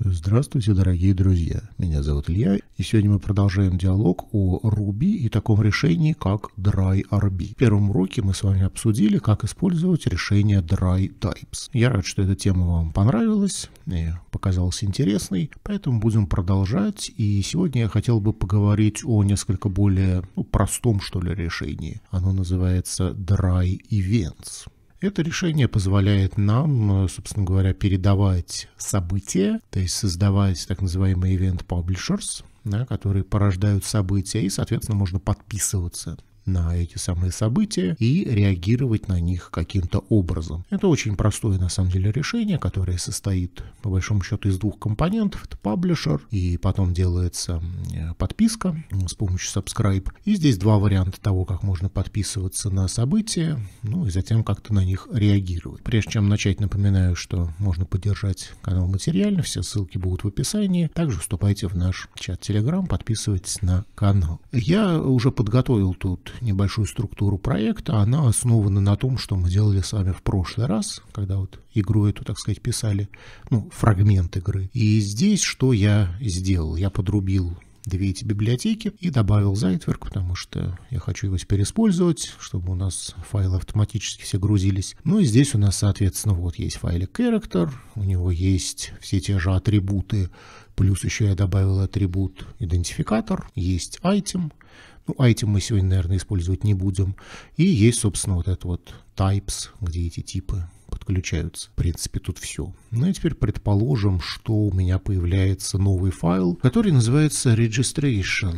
Здравствуйте, дорогие друзья. Меня зовут Илья, и сегодня мы продолжаем диалог о Ruby и таком решении, как DryRB. В первом уроке мы с вами обсудили, как использовать решение DryTypes. Я рад, что эта тема вам понравилась и показалась интересной, поэтому будем продолжать. И сегодня я хотел бы поговорить о несколько более ну, простом, что ли, решении. Оно называется DryEvents. Это решение позволяет нам, э, собственно говоря, передавать события, то есть создавать так называемые event publishers, да, которые порождают события, и, соответственно, можно подписываться на эти самые события и реагировать на них каким-то образом. Это очень простое на самом деле решение, которое состоит по большому счету из двух компонентов. Это паблишер и потом делается подписка с помощью Subscribe. И здесь два варианта того, как можно подписываться на события, ну и затем как-то на них реагировать. Прежде чем начать, напоминаю, что можно поддержать канал материально, все ссылки будут в описании. Также вступайте в наш чат Telegram, подписывайтесь на канал. Я уже подготовил тут небольшую структуру проекта. Она основана на том, что мы делали с вами в прошлый раз, когда вот игру эту, так сказать, писали, ну, фрагмент игры. И здесь что я сделал? Я подрубил две эти библиотеки и добавил Зайтверк, потому что я хочу его теперь использовать, чтобы у нас файлы автоматически все грузились. Ну и здесь у нас, соответственно, вот есть файлик character, у него есть все те же атрибуты, плюс еще я добавил атрибут идентификатор, есть item, ну, а этим мы сегодня, наверное, использовать не будем. И есть, собственно, вот этот вот types, где эти типы подключаются. В принципе, тут все. Ну и теперь предположим, что у меня появляется новый файл, который называется registration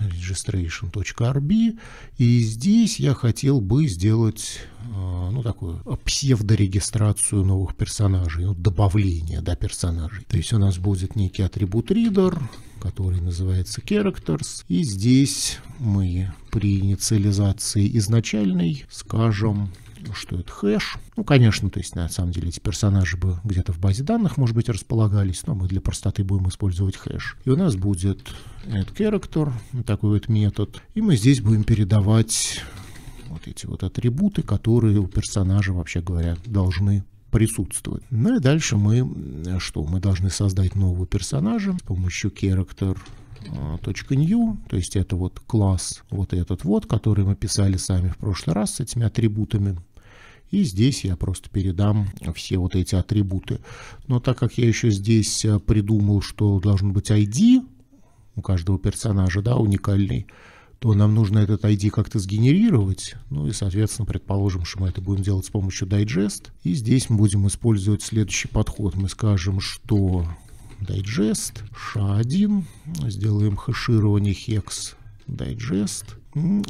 registration.rb, и здесь я хотел бы сделать э, ну, такую псевдорегистрацию новых персонажей, ну, добавление да, персонажей. То есть у нас будет некий атрибут reader, который называется characters, и здесь мы при инициализации изначальной скажем что это хэш. Ну, конечно, то есть на самом деле эти персонажи бы где-то в базе данных, может быть, располагались, но мы для простоты будем использовать хэш. И у нас будет этот character, такой вот метод. И мы здесь будем передавать вот эти вот атрибуты, которые у персонажа, вообще говоря, должны присутствовать. Ну и дальше мы что? Мы должны создать нового персонажа с помощью character а, .new, то есть это вот класс вот этот вот, который мы писали сами в прошлый раз с этими атрибутами. И здесь я просто передам все вот эти атрибуты. Но так как я еще здесь э, придумал, что должен быть ID у каждого персонажа, да, уникальный, то нам нужно этот ID как-то сгенерировать. Ну и, соответственно, предположим, что мы это будем делать с помощью digest. И здесь мы будем использовать следующий подход. Мы скажем, что digest sha1, сделаем хэширование hex digest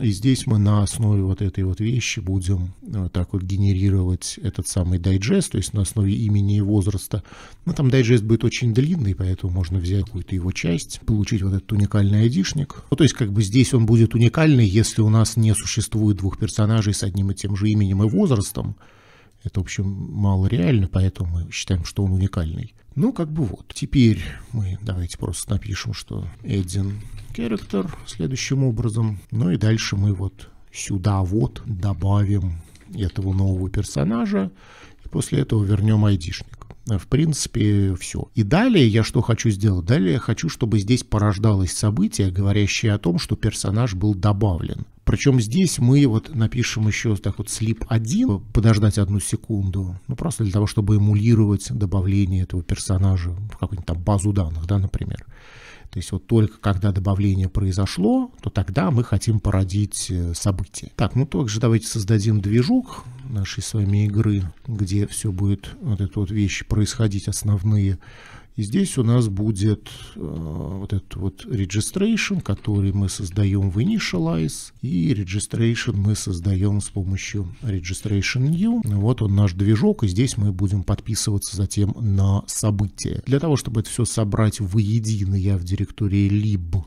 и здесь мы на основе вот этой вот вещи будем э, так вот генерировать этот самый дайджест, то есть на основе имени и возраста. Но ну, там дайджест будет очень длинный, поэтому можно взять какую-то его часть, получить вот этот уникальный айдишник. Ну, то есть как бы здесь он будет уникальный, если у нас не существует двух персонажей с одним и тем же именем и возрастом. Это, в общем, мало реально, поэтому мы считаем, что он уникальный. Ну, как бы вот. Теперь мы давайте просто напишем, что Эдин Керектор следующим образом. Ну и дальше мы вот сюда вот добавим этого нового персонажа. И после этого вернем айдишник. В принципе, все. И далее я что хочу сделать? Далее я хочу, чтобы здесь порождалось событие, говорящее о том, что персонаж был добавлен. Причем здесь мы вот напишем еще так вот слип 1, подождать одну секунду, ну просто для того, чтобы эмулировать добавление этого персонажа в какую-нибудь там базу данных, да, например. То есть вот только когда добавление произошло, то тогда мы хотим породить э, событие. Так, ну также давайте создадим движок нашей с вами игры, где все будет, вот эту вот вещь происходить основные, и здесь у нас будет э, вот этот вот registration, который мы создаем в initialize. И registration мы создаем с помощью registration new. Вот он наш движок, и здесь мы будем подписываться затем на события. Для того, чтобы это все собрать воедино, я в директории lib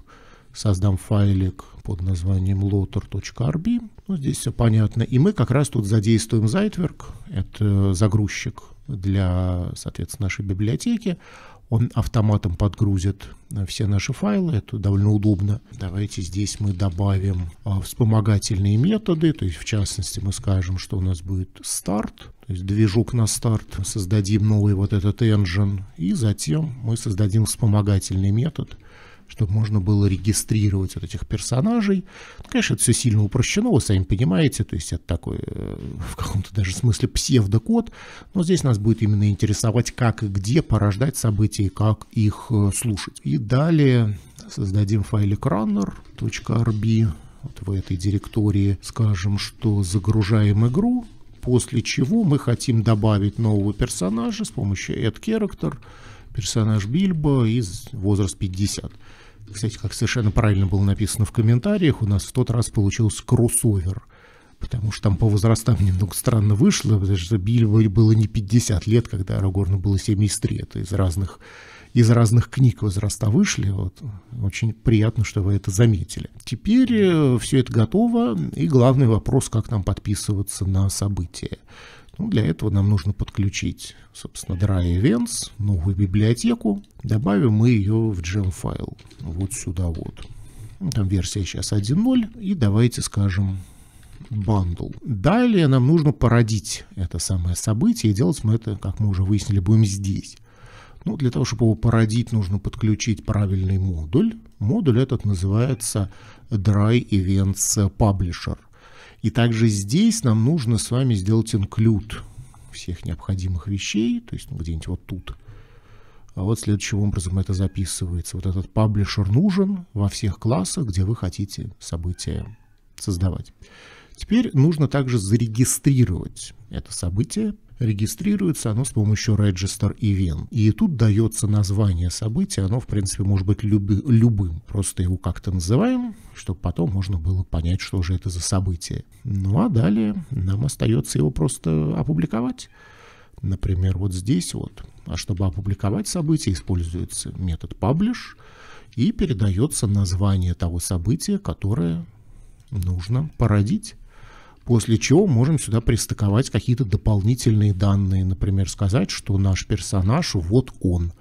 создам файлик под названием lotter.rb. Ну, здесь все понятно. И мы как раз тут задействуем Zeitwerk, это загрузчик для, соответственно, нашей библиотеки. Он автоматом подгрузит э, все наши файлы, это довольно удобно. Давайте здесь мы добавим э, вспомогательные методы, то есть в частности мы скажем, что у нас будет старт, то есть движок на старт, создадим новый вот этот engine, и затем мы создадим вспомогательный метод, чтобы можно было регистрировать вот этих персонажей. Ну, конечно, это все сильно упрощено, вы сами понимаете, то есть это такой э, в каком-то даже смысле псевдокод, но здесь нас будет именно интересовать, как и где порождать события и как их э, слушать. И далее создадим файлик runner.rb, вот в этой директории скажем, что загружаем игру, после чего мы хотим добавить нового персонажа с помощью add character, персонаж Бильбо и возраст 50. Кстати, как совершенно правильно было написано в комментариях, у нас в тот раз получился кроссовер – потому что там по возрастам немного странно вышло, потому что Бильбо было не 50 лет, когда Арагорну было 73. Это из разных, из разных книг возраста вышли. Вот. Очень приятно, что вы это заметили. Теперь э, все это готово, и главный вопрос, как нам подписываться на события. Ну, для этого нам нужно подключить, собственно, dry events, новую библиотеку. Добавим мы ее в gem файл. Вот сюда вот. Ну, там версия сейчас 1.0. И давайте скажем bundle. Далее нам нужно породить это самое событие. И делать мы это, как мы уже выяснили, будем здесь. Ну, для того, чтобы его породить, нужно подключить правильный модуль. Модуль этот называется Dry Events Publisher. И также здесь нам нужно с вами сделать инклюд всех необходимых вещей, то есть ну, где-нибудь вот тут. А вот следующим образом это записывается. Вот этот паблишер нужен во всех классах, где вы хотите события создавать. Теперь нужно также зарегистрировать это событие, регистрируется оно с помощью Register Event. И тут дается название события, оно, в принципе, может быть люби, любым. Просто его как-то называем, чтобы потом можно было понять, что же это за событие. Ну а далее нам остается его просто опубликовать. Например, вот здесь вот. А чтобы опубликовать событие, используется метод publish и передается название того события, которое нужно породить после чего можем сюда пристыковать какие-то дополнительные данные, например, сказать, что наш персонаж вот он,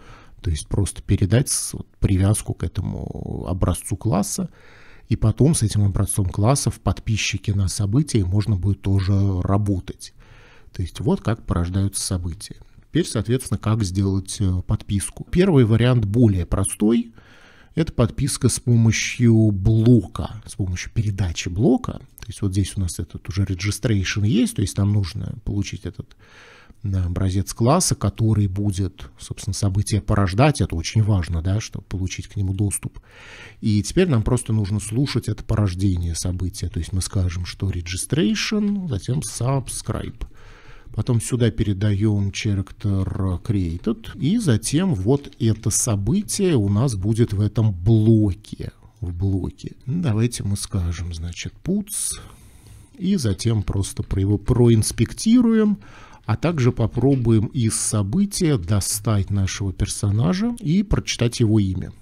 то есть просто передать привязку к этому образцу класса, и потом с этим образцом класса в подписчике на события можно будет тоже работать. То есть вот как порождаются события. Теперь, соответственно, как сделать э, подписку. Первый вариант более простой. Это подписка с помощью блока, с помощью передачи блока. То есть вот здесь у нас этот уже registration есть, то есть нам нужно получить этот да, образец класса, который будет, собственно, событие порождать. Это очень важно, да, чтобы получить к нему доступ. И теперь нам просто нужно слушать это порождение события. То есть мы скажем, что registration, затем subscribe. Потом сюда передаем character created. И затем вот это событие у нас будет в этом блоке в блоке. Ну, давайте мы скажем, значит, puts, и затем просто про его проинспектируем, а также попробуем из события достать нашего персонажа и прочитать его имя.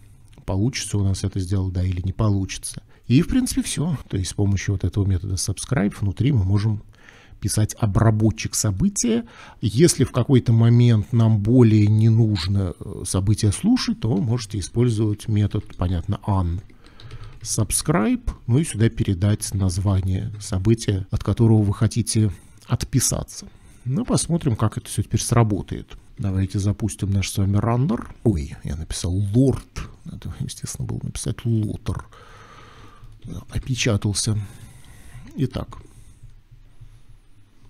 Получится у нас это сделать, да, или не получится. И, в принципе, все. То есть с помощью вот этого метода subscribe внутри мы можем писать обработчик события. Если в какой-то момент нам более не нужно э, событие слушать, то можете использовать метод, понятно, an subscribe, ну и сюда передать название события, от которого вы хотите отписаться. Ну, посмотрим, как это все теперь сработает. Давайте запустим наш с вами рандер. Ой, я написал лорд. Надо, естественно, было написать лотер. Опечатался. Итак,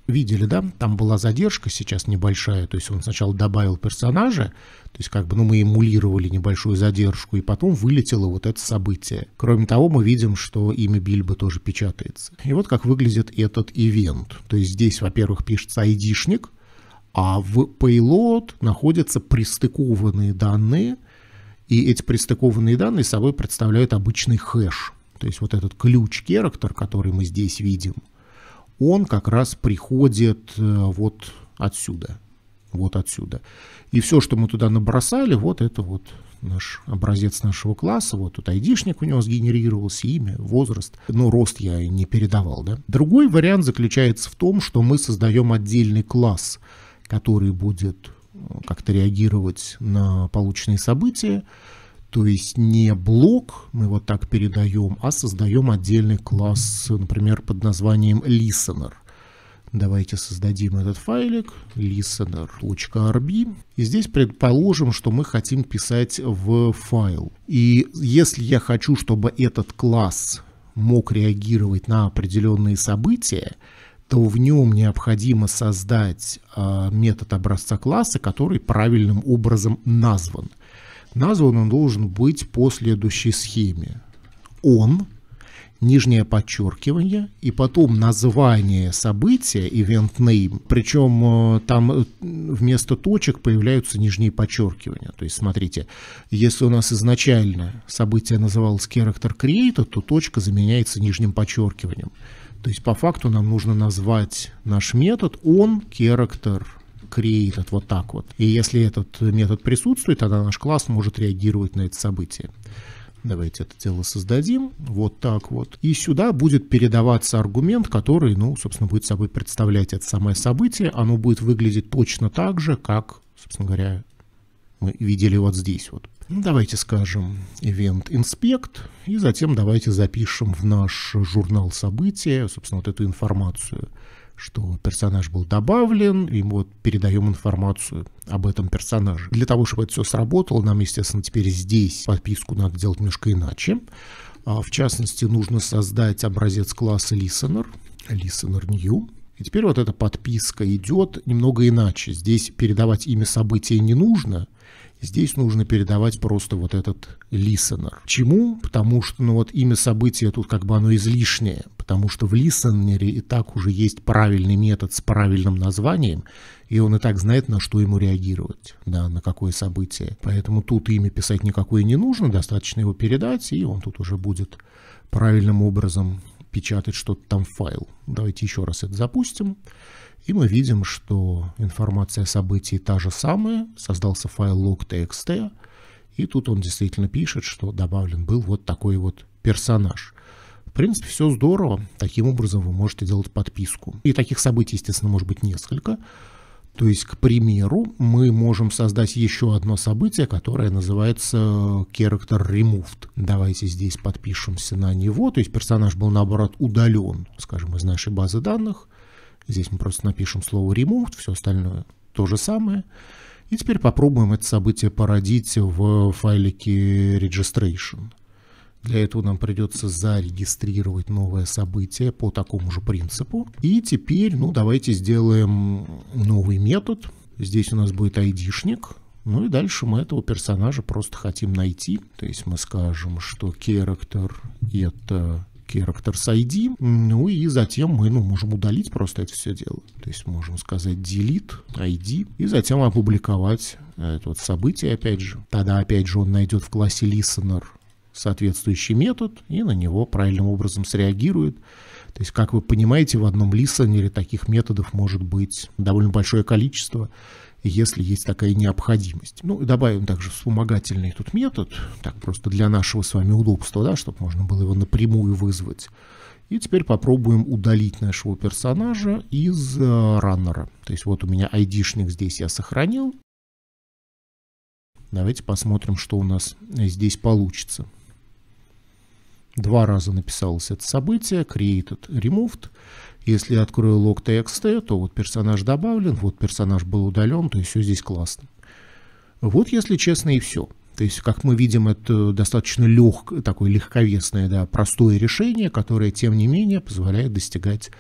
видели, да, там была задержка сейчас небольшая, то есть он сначала добавил персонажа, то есть как бы, ну, мы эмулировали небольшую задержку, и потом вылетело вот это событие. Кроме того, мы видим, что имя Бильбо тоже печатается. И вот как выглядит этот ивент. То есть здесь, во-первых, пишется айдишник, а в payload находятся пристыкованные данные, и эти пристыкованные данные собой представляют обычный хэш. То есть вот этот ключ-керактор, который мы здесь видим – он как раз приходит э, вот отсюда. Вот отсюда. И все, что мы туда набросали, вот это вот наш образец нашего класса, вот тут айдишник у него сгенерировался, имя, возраст, но ну, рост я не передавал. Да? Другой вариант заключается в том, что мы создаем отдельный класс, который будет э, как-то реагировать на полученные события, то есть не блок мы вот так передаем, а создаем отдельный класс, например, под названием listener. Давайте создадим этот файлик listener.rb. И здесь предположим, что мы хотим писать в файл. И если я хочу, чтобы этот класс мог реагировать на определенные события, то в нем необходимо создать э, метод образца класса, который правильным образом назван – Назван он должен быть по следующей схеме. Он, нижнее подчеркивание, и потом название события, event name, причем э, там э, вместо точек появляются нижние подчеркивания. То есть, смотрите, если у нас изначально событие называлось character created, то точка заменяется нижним подчеркиванием. То есть, по факту нам нужно назвать наш метод он character created вот так вот. И если этот метод присутствует, тогда наш класс может реагировать на это событие. Давайте это дело создадим. Вот так вот. И сюда будет передаваться аргумент, который, ну, собственно, будет собой представлять это самое событие. Оно будет выглядеть точно так же, как, собственно говоря, мы видели вот здесь вот. Ну, давайте скажем event inspect, и затем давайте запишем в наш журнал события, собственно, вот эту информацию что персонаж был добавлен, и вот передаем информацию об этом персонаже. Для того, чтобы это все сработало, нам, естественно, теперь здесь подписку надо делать немножко иначе. А, в частности, нужно создать образец класса listener, listener new, и теперь вот эта подписка идет немного иначе. Здесь передавать имя события не нужно. Здесь нужно передавать просто вот этот listener. Чему? Потому что ну, вот имя события тут как бы оно излишнее. Потому что в listener и так уже есть правильный метод с правильным названием. И он и так знает, на что ему реагировать, да, на какое событие. Поэтому тут имя писать никакое не нужно. Достаточно его передать, и он тут уже будет правильным образом печатать что-то там в файл. Давайте еще раз это запустим. И мы видим, что информация о событии та же самая. Создался файл log.txt. И тут он действительно пишет, что добавлен был вот такой вот персонаж. В принципе, все здорово. Таким образом вы можете делать подписку. И таких событий, естественно, может быть несколько. То есть, к примеру, мы можем создать еще одно событие, которое называется э, Character Removed. Давайте здесь подпишемся на него. То есть персонаж был, наоборот, удален, скажем, из нашей базы данных. Здесь мы просто напишем слово removed, все остальное то же самое. И теперь попробуем это событие породить в файлике registration. Для этого нам придется зарегистрировать новое событие по такому же принципу. И теперь, ну, давайте сделаем новый метод. Здесь у нас будет айдишник. Ну и дальше мы этого персонажа просто хотим найти. То есть мы скажем, что character это character с ID. Ну и затем мы ну, можем удалить просто это все дело. То есть можем сказать delete ID и затем опубликовать это вот событие опять же. Тогда опять же он найдет в классе listener соответствующий метод и на него правильным образом среагирует. То есть, как вы понимаете, в одном лисонере таких методов может быть довольно большое количество, если есть такая необходимость. Ну, и добавим также вспомогательный тут метод, так просто для нашего с вами удобства, да, чтобы можно было его напрямую вызвать. И теперь попробуем удалить нашего персонажа из э, раннера. То есть вот у меня айдишник здесь я сохранил. Давайте посмотрим, что у нас э, здесь получится. Два раза написалось это событие, created, removed. Если я открою log txt, то вот персонаж добавлен, вот персонаж был удален, то есть все здесь классно. Вот, если честно, и все. То есть, как мы видим, это достаточно лег, такое легковесное, да, простое решение, которое, тем не менее, позволяет достигать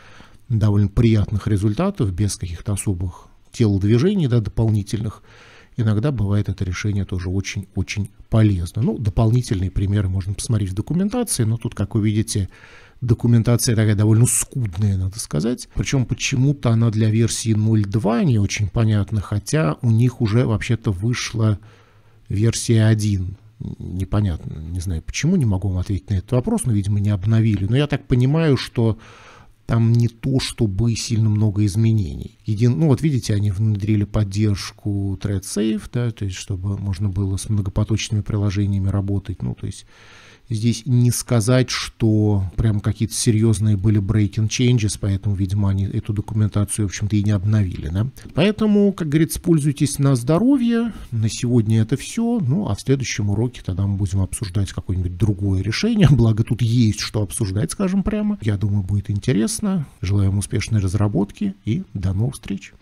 довольно приятных результатов без каких-то особых телодвижений да, дополнительных иногда бывает это решение тоже очень-очень полезно. Ну, дополнительные примеры можно посмотреть в документации, но тут, как вы видите, документация такая довольно скудная, надо сказать. Причем почему-то она для версии 0.2 не очень понятна, хотя у них уже вообще-то вышла версия 1. Непонятно, не знаю почему, не могу вам ответить на этот вопрос, но, видимо, не обновили. Но я так понимаю, что там не то, чтобы сильно много изменений. Един... Ну вот видите, они внедрили поддержку ThreadSafe, да, то есть чтобы можно было с многопоточными приложениями работать, ну то есть Здесь не сказать, что прям какие-то серьезные были breaking changes, поэтому, видимо, они эту документацию, в общем-то, и не обновили. Да? Поэтому, как говорится, пользуйтесь на здоровье. На сегодня это все. Ну, а в следующем уроке тогда мы будем обсуждать какое-нибудь другое решение. Благо, тут есть что обсуждать, скажем прямо. Я думаю, будет интересно. Желаю вам успешной разработки и до новых встреч.